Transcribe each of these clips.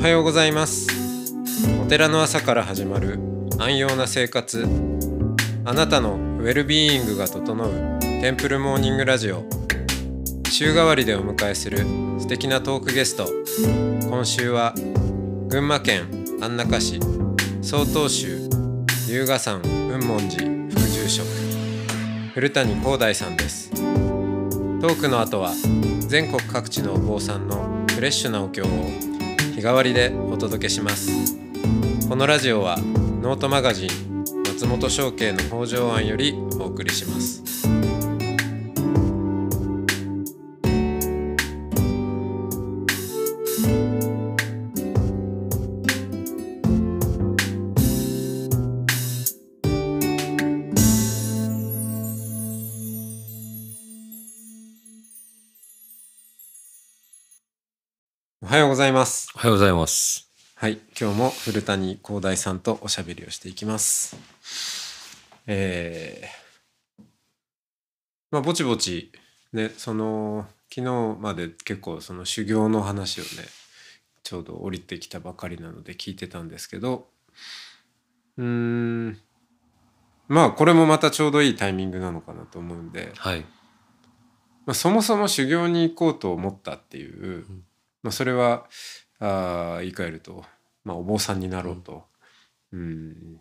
おはようございますお寺の朝から始まる安養な生活あなたのウェルビーイングが整うテンプルモーニングラジオ週替わりでお迎えする素敵なトークゲスト今週は群馬県安中市曹洞宗龍河山雲門寺副住職古谷光大さんですトークの後は全国各地のお坊さんのフレッシュなお経を日替わりでお届けしますこのラジオはノートマガジン松本商家の北条案よりお送りしますようございます。はい、今日も古谷広大さんとおしゃべりをしていきます。えー、まあぼちぼちね、その昨日まで結構その修行の話をね、ちょうど降りてきたばかりなので聞いてたんですけど、うーん、まあこれもまたちょうどいいタイミングなのかなと思うんで、はい、まあ、そもそも修行に行こうと思ったっていう、まあ、それはあ言い換えると、まあ、お坊さんになろうと、うん、うん、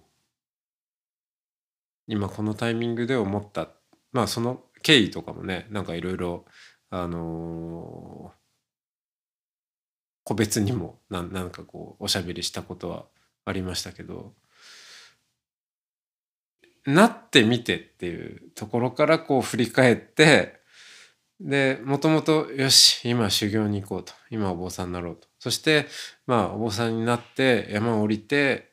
今このタイミングで思った、まあ、その経緯とかもねなんかいろいろあのー、個別にもななんかこうおしゃべりしたことはありましたけどなってみてっていうところからこう振り返ってでもともとよし今修行に行こうと今お坊さんになろうとそしてまあお坊さんになって山を降りて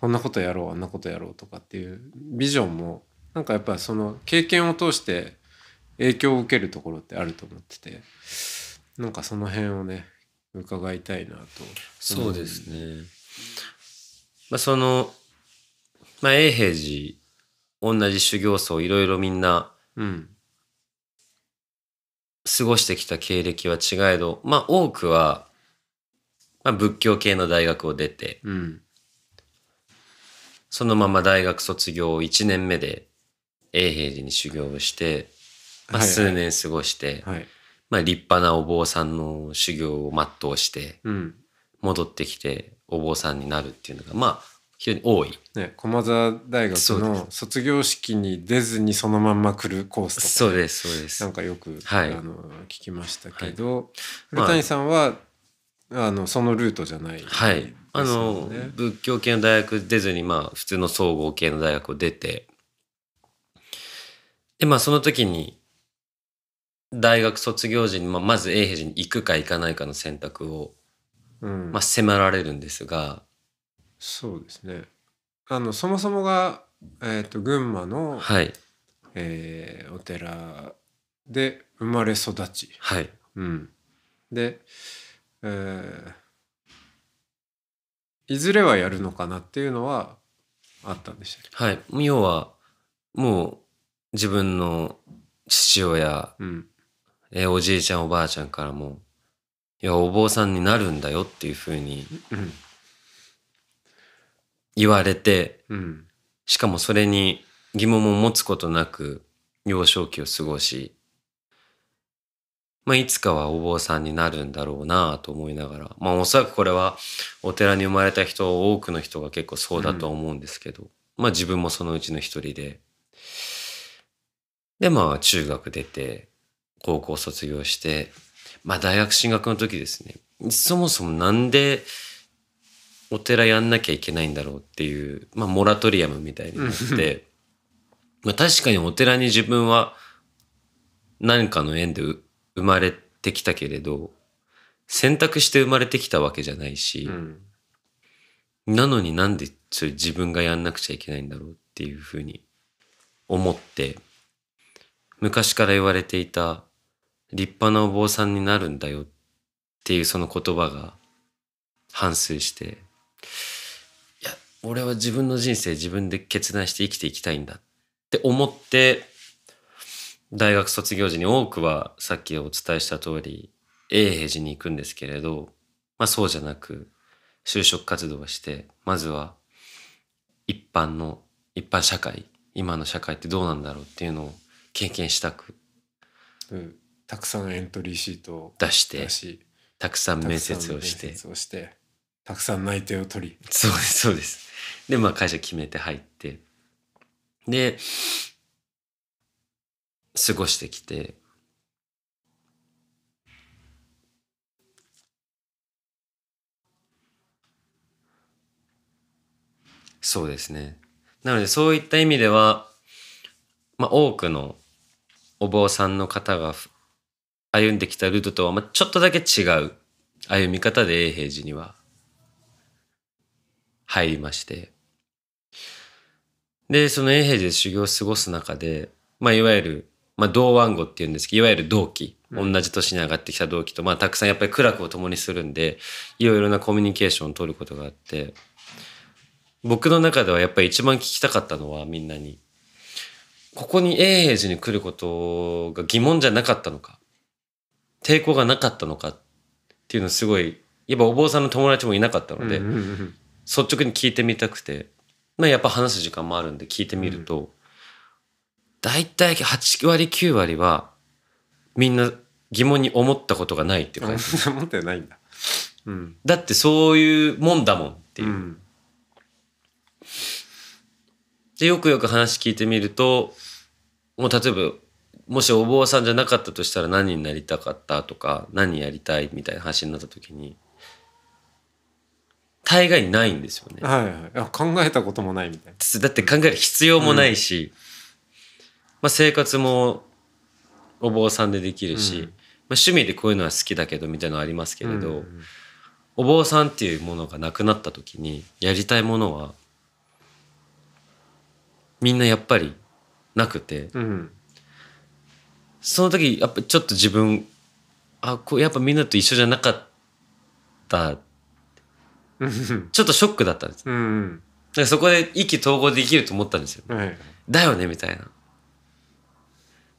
こんなことやろうあんなことやろうとかっていうビジョンもなんかやっぱその経験を通して影響を受けるところってあると思っててなんかその辺をね伺いたいなとそうですね、まあ、その、まあ、永平寺同じ修行僧いろいろみんな、うん、過ごしてきた経歴は違えどまあ多くはまあ、仏教系の大学を出て、うん、そのまま大学卒業を1年目で永平寺に修行をして、まあ、数年過ごして、はいはい、まあ、立派なお坊さんの修行を全うして、うん、戻ってきてお坊さんになるっていうのがまあ非常に多い、ね、駒沢大学の卒業式に出ずにそのまんま来るコースとか、そうですそうですなんかよく、はい、あの聞きましたけど、はい、古谷さんはあのそのルートじゃない、ね、はい、あの仏教系の大学出ずにまあ普通の総合系の大学を出てでまあその時に大学卒業時に、まあ、まず永平寺に行くか行かないかの選択を、うん、まあ、迫られるんですがそうですねあのそもそもが、えーと、と群馬の、はいえー、お寺で生まれ育ち、はいうん、でえー、いずれはやるのかなっていうのはあったんでしたっけはい要はもう自分の父親、うん、えおじいちゃんおばあちゃんからも「いやお坊さんになるんだよ」っていうふうに言われて、うん、しかもそれに疑問も持つことなく幼少期を過ごしまあ、いつかはお坊さんになるんだろうなと思いながら、まあ、おそらくこれはお寺に生まれた人多くの人が結構そうだと思うんですけど、うん、まあ自分もそのうちの一人ででまあ中学出て高校卒業してまあ大学進学の時ですねそもそもなんでお寺やんなきゃいけないんだろうっていう、まあ、モラトリアムみたいになってまあ確かにお寺に自分は何かの縁で生まれてきたけれど選択して生まれてきたわけじゃないし、うん、なのになんでそれ自分がやんなくちゃいけないんだろうっていうふうに思って昔から言われていた立派なお坊さんになるんだよっていうその言葉が反省していや俺は自分の人生自分で決断して生きていきたいんだって思って大学卒業時に多くはさっきお伝えした通り永平寺に行くんですけれど、まあ、そうじゃなく就職活動をしてまずは一般の一般社会今の社会ってどうなんだろうっていうのを経験したく、うん、たくさんエントリーシートを出してたくさん面接をしてたくさん内定を取りそうですそうですでまあ会社決めて入ってで過ごしてきて、そうですね。なのでそういった意味では、まあ、多くのお坊さんの方が歩んできたルートとは、まあ、ちょっとだけ違う歩み方で永平寺には入りまして。で、その永平寺で修行を過ごす中で、まあ、いわゆるまあ、同案語っていうんですけど、いわゆる同期、同じ年に上がってきた同期と、まあ、たくさんやっぱり苦楽を共にするんで、いろいろなコミュニケーションを取ることがあって、僕の中ではやっぱり一番聞きたかったのはみんなに、ここに永平寺に来ることが疑問じゃなかったのか、抵抗がなかったのかっていうのすごい、やっぱお坊さんの友達もいなかったので、率直に聞いてみたくて、まあ、やっぱ話す時間もあるんで聞いてみると、うん大体8割9割はみんな疑問に思ったことがないって感じ 思ってないんだ、うん、だってそういうもんだもんっていう、うん、でよくよく話聞いてみるともう例えばもしお坊さんじゃなかったとしたら何になりたかったとか何やりたいみたいな話になった時に大概ないんですよね、はいはい、考えたこともないみたいなだって考える必要もないし、うんまあ、生活もお坊さんでできるし、うん、まあ、趣味でこういうのは好きだけどみたいなのありますけれど、うんお坊さんっていうものがなくなった時にやりたいものはみんなやっぱりなくて、うん、その時やっぱちょっと自分あこうやっぱみんなと一緒じゃなかったちょっとショックだったんです、うん、だからそこで意気投合できると思ったんですよ、はい、だよねみたいな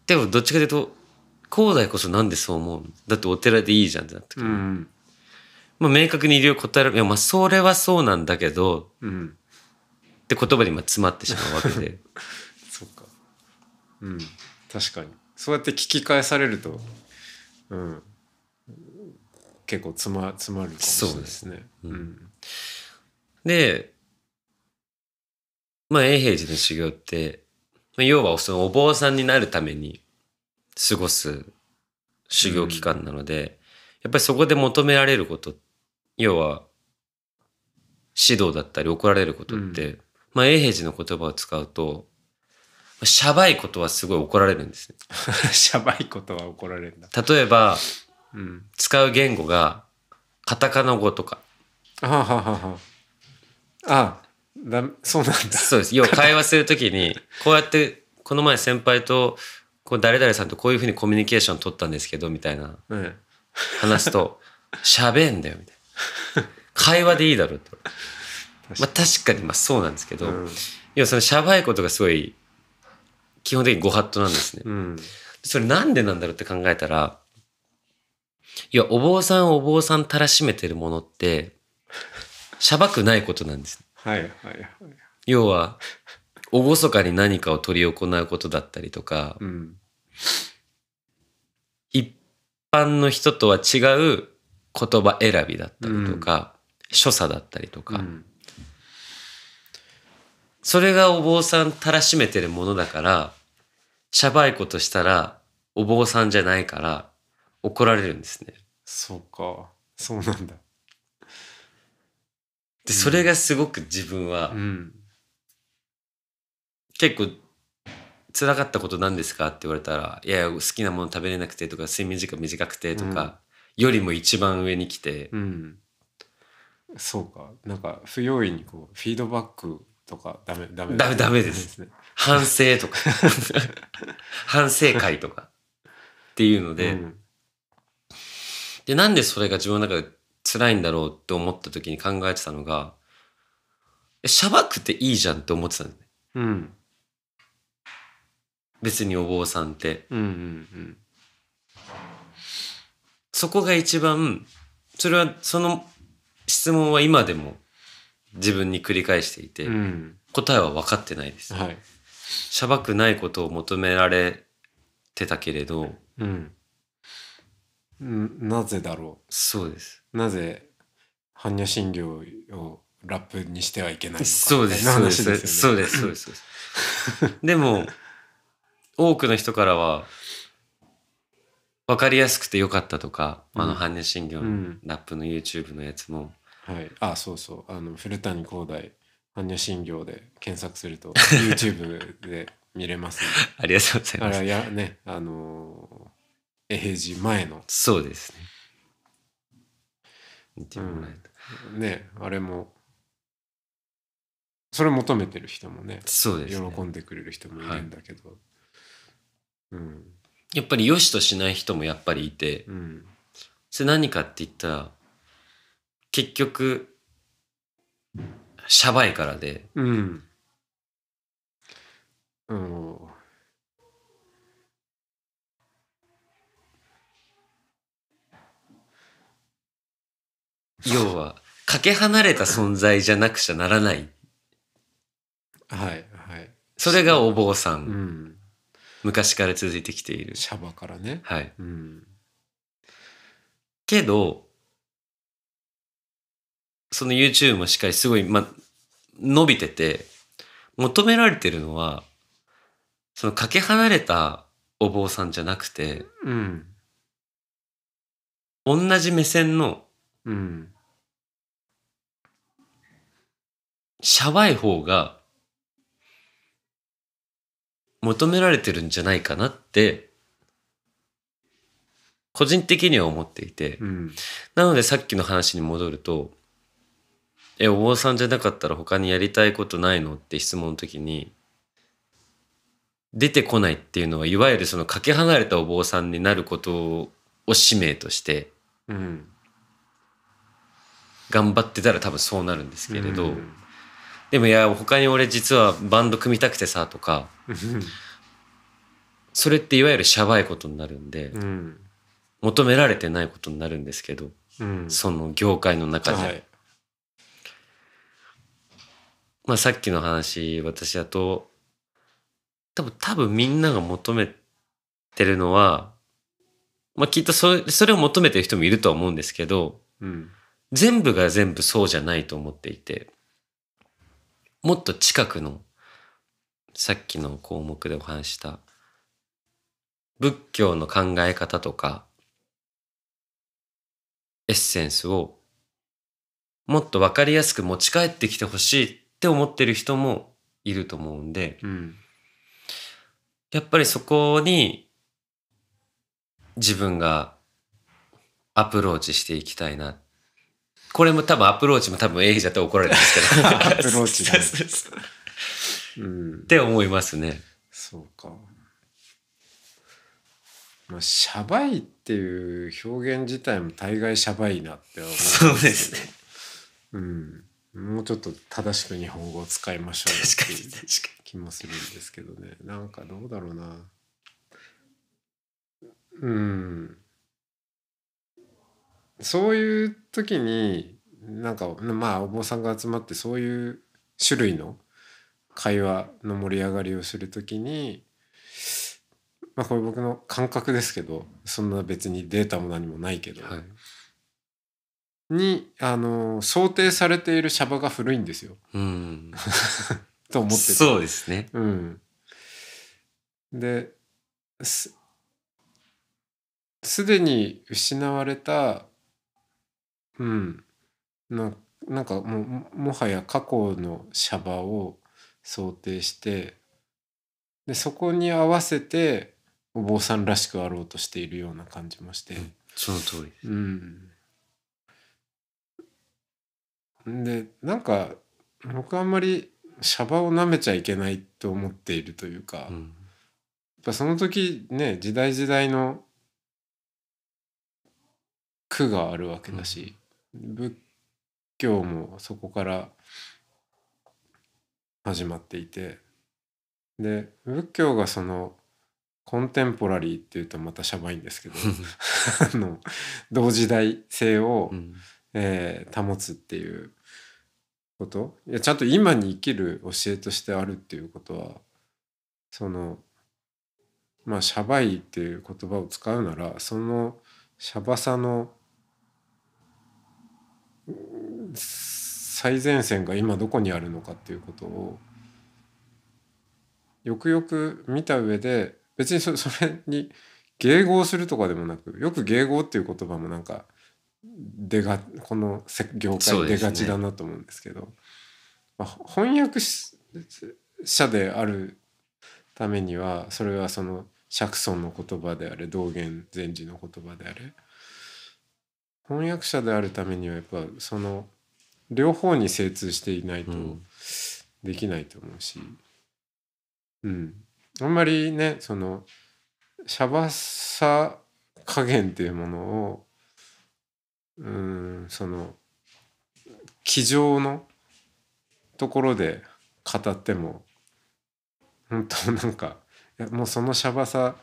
でもどっちかというと、恒大こそなんでそう思うだってお寺でいいじゃんってなってくる。うん、まあ明確に理由を答える。いや、まあそれはそうなんだけど、うん、って言葉に詰まってしまうわけで。そうか。うん。確かに。そうやって聞き返されると、うん。結構詰ま詰まるかもしれないですね。うん、で、まあ永平寺の修行って、まあ、要はそのお坊さんになるために過ごす修行期間なので、うん、やっぱりそこで求められること要は指導だったり怒られることって、うん、まあ永平寺の言葉を使うとしゃばいことはすごい怒られるんですね。しゃばいことは怒られるんだ。例えば、うん、使う言語がカタカナ語とか。ああ、ああ。だ そうなんだそうです要は会話するときにこうやってこの前先輩とこう誰々さんとこういうふうにコミュニケーション取ったんですけどみたいな話すと喋んだよみたいな会話でいいだろうとまあ確かにまあそうなんですけど、うん、要はそのしゃばいことがすごい基本的にご法度なんですね、うん、それなんでなんだろうって考えたらいやお坊さんお坊さんたらしめてるものってしゃばくないことなんです、ね、はいはいはい。要は、厳かに何かを取り行うことだったりとか、うん、一般の人とは違う言葉選びだったりとか、うん、所作だったりとか、うん、それがお坊さんたらしめてるものだから、しゃばいことしたらお坊さんじゃないから怒られるんですね。そうか。そうなんだ。で、それがすごく自分は、うん、結構、辛かったこと何ですかって言われたら、いやいや、好きなもの食べれなくてとか、睡眠時間短くてとか、うん、よりも一番上に来て、うん、そうか、なんか、不用意にこう、フィードバックとか、ダメ、ダメ。ダメ、ダメです。反省とか、反省会とか、っていうので、で、なんでそれが自分の中で辛いんだろうと思った時に考えてたのが、しゃばくていいじゃんって思ってたんだね。うん。別にお坊さんって。うんうんうん。そこが一番、それは、その質問は今でも自分に繰り返していて、うん、答えは分かってないです。はい。しゃばくないことを求められてたけれど、うん。なぜだろう。そうです。なぜ般若心経をラップにしてはいけないのかそうですそうです、そうですそうですでも多くの人からは分かりやすくてよかったとか、うん、あの般若心経のラップの YouTube のやつも、うん、はいあそうそうあの古谷光大般若心経で検索すると YouTube で見れます、ね、ありがとうございますあれやねあのえへ平前のそうですね見てもらえた、うん、ねあれもそれ求めてる人もねそうです、ね、喜んでくれる人もいるんだけど、はい、うん、やっぱり良しとしない人もやっぱりいて、うん、それ何かって言ったら結局シャバいからで、うん、うん、要は、かけ離れた存在じゃなくちゃならない。はい、はい。それがお坊さん。うん、昔から続いてきている。シャバからね。はい。うん、けど、その YouTube もしっかりすごい、ま、伸びてて、求められてるのは、そのかけ離れたお坊さんじゃなくて、うん、同じ目線のうん。シャバい方が求められてるんじゃないかなって、個人的には思っていて、うん、なのでさっきの話に戻ると、え、お坊さんじゃなかったら他にやりたいことないのって質問の時に、出てこないっていうのは、いわゆるそのかけ離れたお坊さんになることを使命として、うん、頑張ってたら多分そうなるんですけれど、うん、でもいや他に俺実はバンド組みたくてさとかそれっていわゆるしゃばいことになるんで、うん、求められてないことになるんですけど、うん、その業界の中で。はい、まあ、さっきの話私だと多分多分みんなが求めてるのは、まあ、きっとそれそれを求めてる人もいるとは思うんですけど、うん全部が全部そうじゃないと思っていて、もっと近くの、さっきの項目でお話した仏教の考え方とかエッセンスをもっとわかりやすく持ち帰ってきてほしいって思ってる人もいると思うんで、うん、やっぱりそこに自分がアプローチしていきたいなこれも多分アプローチも多分 A じゃっと怒られるんですけど。アプローチねうん、って思いますね。そうか。まあ、シャバいっていう表現自体も大概シャバいなって思う。そうですね。うん。もうちょっと正しく日本語を使いましょうに確かう気もするんですけどね。なんかどうだろうな。うん。そういう時になんかまあお坊さんが集まってそういう種類の会話の盛り上がりをする時にまあこれ僕の感覚ですけどそんな別にデータも何もないけど、はい、にあの想定されているシャバが古いんですよ。うん と思ってそうですね。うん、ですでに失われたうん、ななんかももはや過去のシャバを想定してでそこに合わせてお坊さんらしくあろうとしているような感じもして、うん、その通りです、うん、でなんか僕あんまりシャバを舐めちゃいけないと思っているというか、うん、やっぱその時ね時代時代の苦があるわけだし、仏教もそこから始まっていてで仏教がそのコンテンポラリーっていうとまたしゃばいんですけど あの同時代性を、うん、えー、保つっていうこといやちゃんと今に生きる教えとしてあるっていうことはそのまあシャバいっていう言葉を使うならそのシャバさの最前線が今どこにあるのかっていうことをよくよく見た上で別にそれに迎合するとかでもなくよく迎合っていう言葉もなんか出がこの業界出がちだなと思うんですけど、ね、まあ、翻訳者であるためにはそれはその釈尊の言葉であれ道元禅師の言葉であれ翻訳者であるためにはやっぱその両方に精通していないとできないと思うし、うん、うん、あんまりねそのシャバさ加減っていうものをうんその机上のところで語っても本当なんかもうそのシャバさ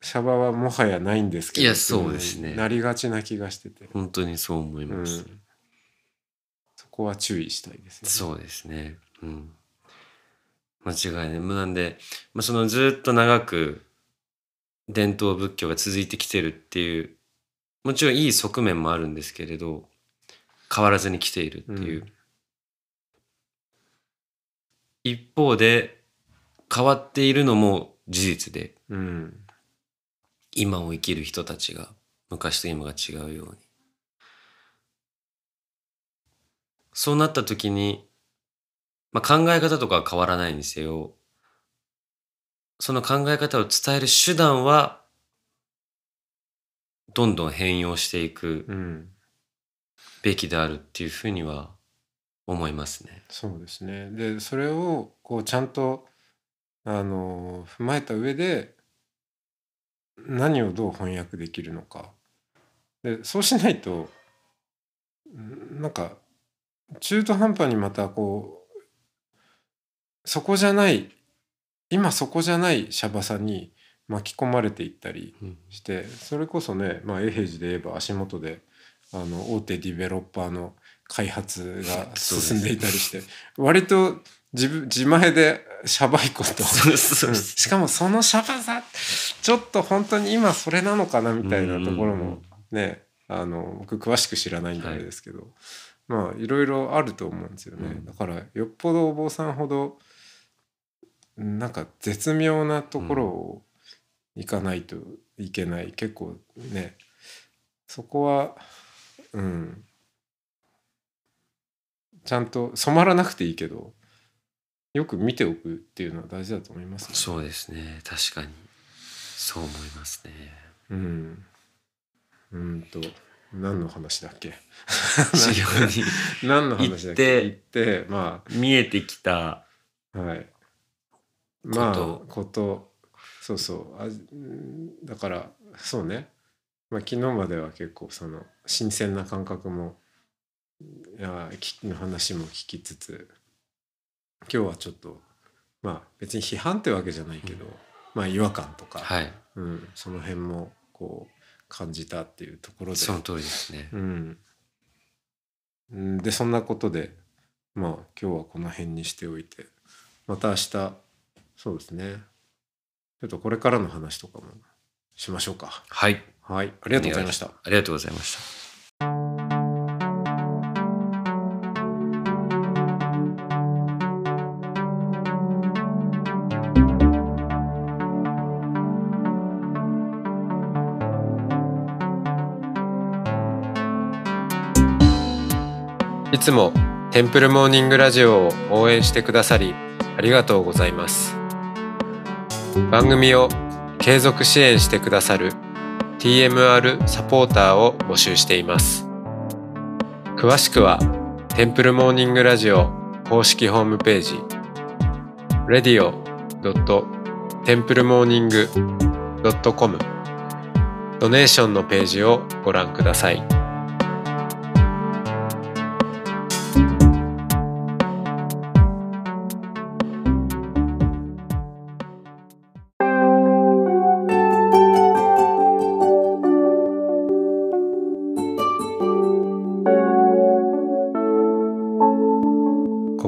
シャバはもはやないんですけどいやそうですねなりがちな気がしてて本当にそう思います、うん、そこは注意したいですねそうですねうん間違いないなんで、まあ、そのずっと長く伝統仏教が続いてきてるっていうもちろんいい側面もあるんですけれど変わらずに来ているっていう、うん、一方で変わっているのも事実で、うん、今を生きる人たちが昔と今が違うようにそうなった時に、まあ、考え方とかは変わらないにせよその考え方を伝える手段はどんどん変容していくべきであるっていうふうには思いますね。うん、そうですねでそれをこうちゃんとあの踏まえた上で何をどう翻訳できるのかでそうしないとなんか中途半端にまたこうそこじゃない今そこじゃないシャバさに巻き込まれていったりして、うん、それこそね、まあ、永平寺で言えば足元であの大手ディベロッパーの開発が 進んでいたりして、割と自分、自前でシャバいこと。しかもそのシャバさ、ちょっと本当に今それなのかなみたいなところもね、あの、僕詳しく知らないんであれですけど、はい、まあいろいろあると思うんですよね。うん、だからよっぽどお坊さんほど、なんか絶妙なところを行かないといけない、うん、結構ねそこはうんちゃんと染まらなくていいけどよく見ておくっていうのは大事だと思います、そうですね確かにそう思いますねうんうんと何の話だっけ 何の話だっけ行ってまあ見えてきたはいまあことそうそうあだからそうね、まあ、昨日までは結構その新鮮な感覚もいや危機の話も聞きつつ今日はちょっとまあ別に批判ってわけじゃないけど、うん、まあ違和感とか、はい、うん、その辺もこう感じたっていうところでその通りですね。うん、でそんなことでまあ今日はこの辺にしておいてまた明日そうですねちょっとこれからの話とかもしましょうか。はい、はい、ありがとうございました。ありがとうございました。いつもテンプルモーニングラジオを応援してくださりありがとうございます番組を継続支援してくださる TMR サポーターを募集しています詳しくはテンプルモーニングラジオ公式ホームページ radio.templemorning.com ドネーションのページをご覧ください。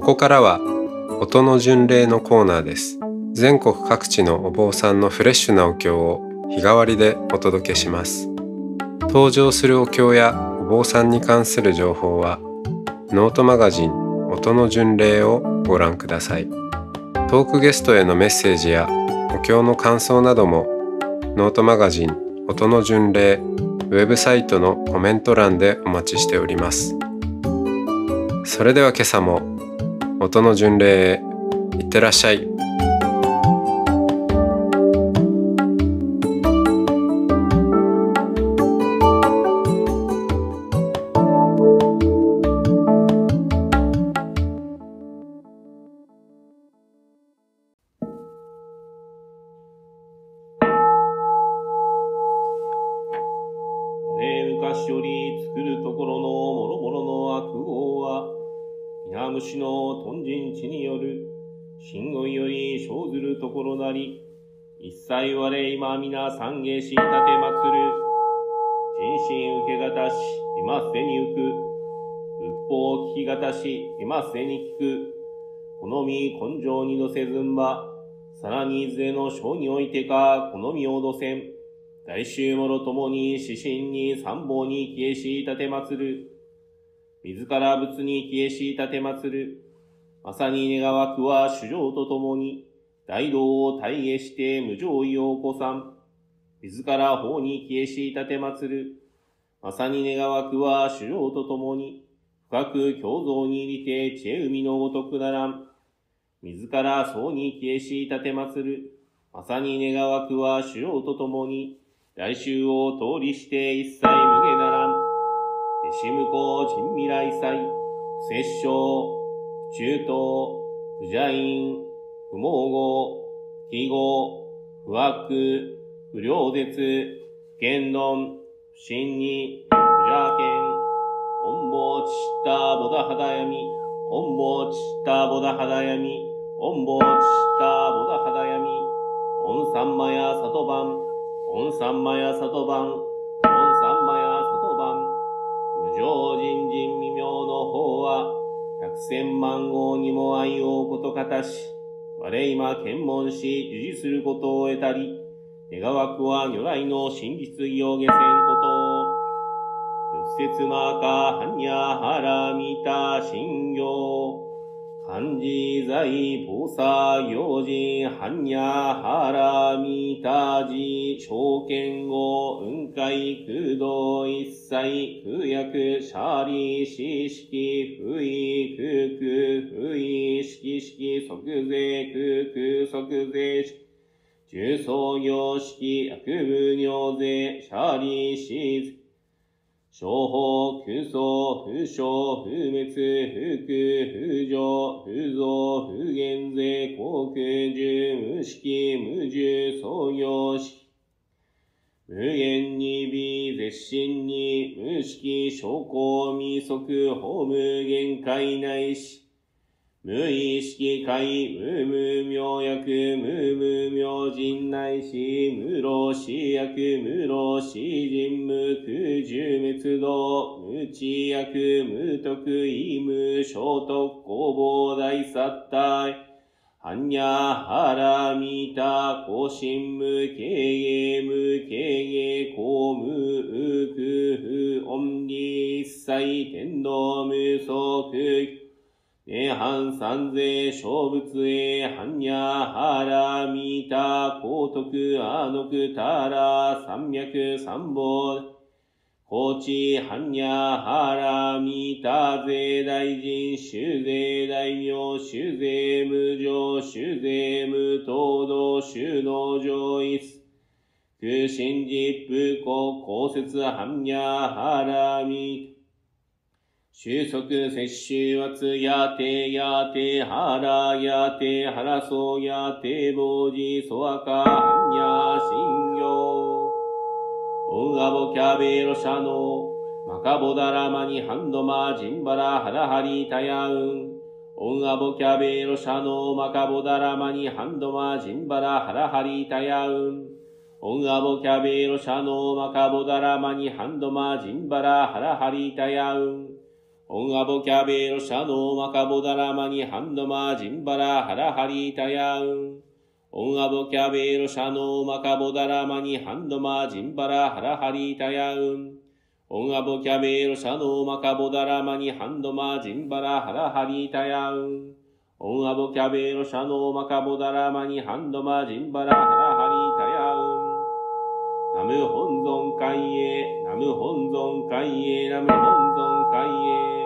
ここからは音の巡礼のコーナーです全国各地のお坊さんのフレッシュなお経を日替わりでお届けします登場するお経やお坊さんに関する情報はノートマガジン音の巡礼をご覧くださいトークゲストへのメッセージやお経の感想などもノートマガジン音の巡礼ウェブサイトのコメント欄でお待ちしておりますそれでは今朝も音の巡礼いってらっしゃい。昔より作るところのもろもろの虫の豚人地による、真言より生ずるところなり、一切我今皆三下し立てまつる、人心受けがたし、今背に浮く、仏法聞きがたし、今背に聞く、好み根性にのせずんば、さらにいずれの章においてか、好みをどせん、大衆もろともに死神に参謀に消えし立てまつる、自ら仏に消えしたてまつる。まさに願わくは主情と共に、大道を大下して無常意を起こさん。自ら法に消えしたてまつる。まさに願わくは主情と共に、深く共造に入りて知恵海のごとくならん。自ら僧に消えしたてまつる。まさに願わくは主要と共に、来週を通りして一切無下ならん。西向こう近未来祭、摂政、中東、不邪院、不毛語、非語、不悪、不良絶、言論、不信に、不邪剣、ぼうちったぼだはだやみ、ぼうちったぼだはだやみ、ぼうちったぼだはだやみ、さ三まや里番、さ三まや里番、常人人未明の方は、百千万号にも愛をことかたし、我今検問し、受事することを得たり、願わくは如来の真実意を下せんことを、仏説まか、はにゃはらみた信行。三時在菩薩行事、般若波羅蜜寺、証見後、雲海空道一切、空薬、斜利四式、不意、空空、不意、式式、即税、空空、即税式、重創業式、薬無尿税、斜利四リ諸法空想、不詳、不滅、不空、不浄、不増、不減税、航空樹、無式、無重、創業式。無限に美、絶心に、無式、昇降、未足、法無限界内し。無意識界、無無明薬、無無明人内し、無老死薬、無老死人無苦十滅道、無知薬、無徳意無衝突工房大殺隊ハンニャハラ心無コシ無ム、ケ公ム、うゲ、コム、ウクフ、天道無足、え藩三税、小仏へ、んや、はら、みた、高徳、あのく、たら、三脈、三う高知、んや、はら、みた、税大臣、修税大名、修税無常、修税無東道、修道上一。空心実、うせ公はんや、はら、みた、収束摂取圧やてやてはらやてはらそうやてぼうじそわかはんやしんよオンアボキャベロシャノマカボダラマニハンドマジンバラハラハリタヤウンオンアボキャベロシャノマカボダラマニハンドマジンバラハラハリタヤウンオンアボキャベロシャノマカボダラマニハンドマジンバラハラハリタヤウンオンアボキャベロシャノーマカボダラマニハンドマジンバラハラハリタヤウン。オンアボキャベロシャノーマカボダラマニハンドマジンバラハラハリタヤウン。オンアボキャベロシャノーマカボダラマニハンドマジンバラハラハリタヤウン。オンアボキャベロシャノーマカボダラマニハンドマジンバラハラハリタヤウン。ナム本尊海へ、ナム本尊海へ、ナム本尊海へ。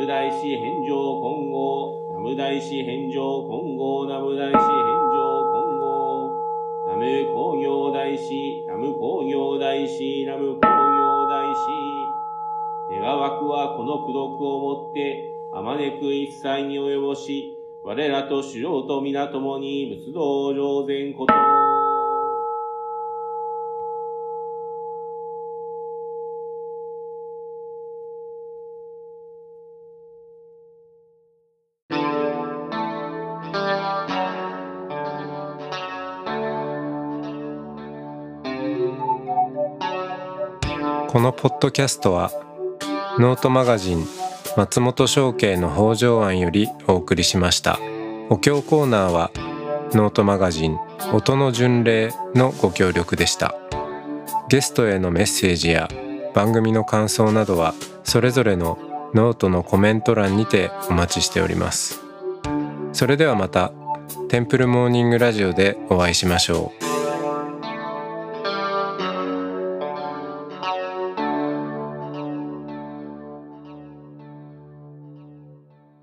ム大師返上金剛、南無大師返上金剛、南無大師返上金剛、南無工業大師、南無工業大師、南無工業大師。願わくはこの功徳をもって、あまねく一切に及ぼし、我らと主要と皆共に仏道上善こと。このポッドキャストはノートマガジン松本商家の北条庵よりお送りしましたお経コーナーはノートマガジン音の巡礼のご協力でしたゲストへのメッセージや番組の感想などはそれぞれのノートのコメント欄にてお待ちしておりますそれではまたテンプルモーニングラジオでお会いしましょう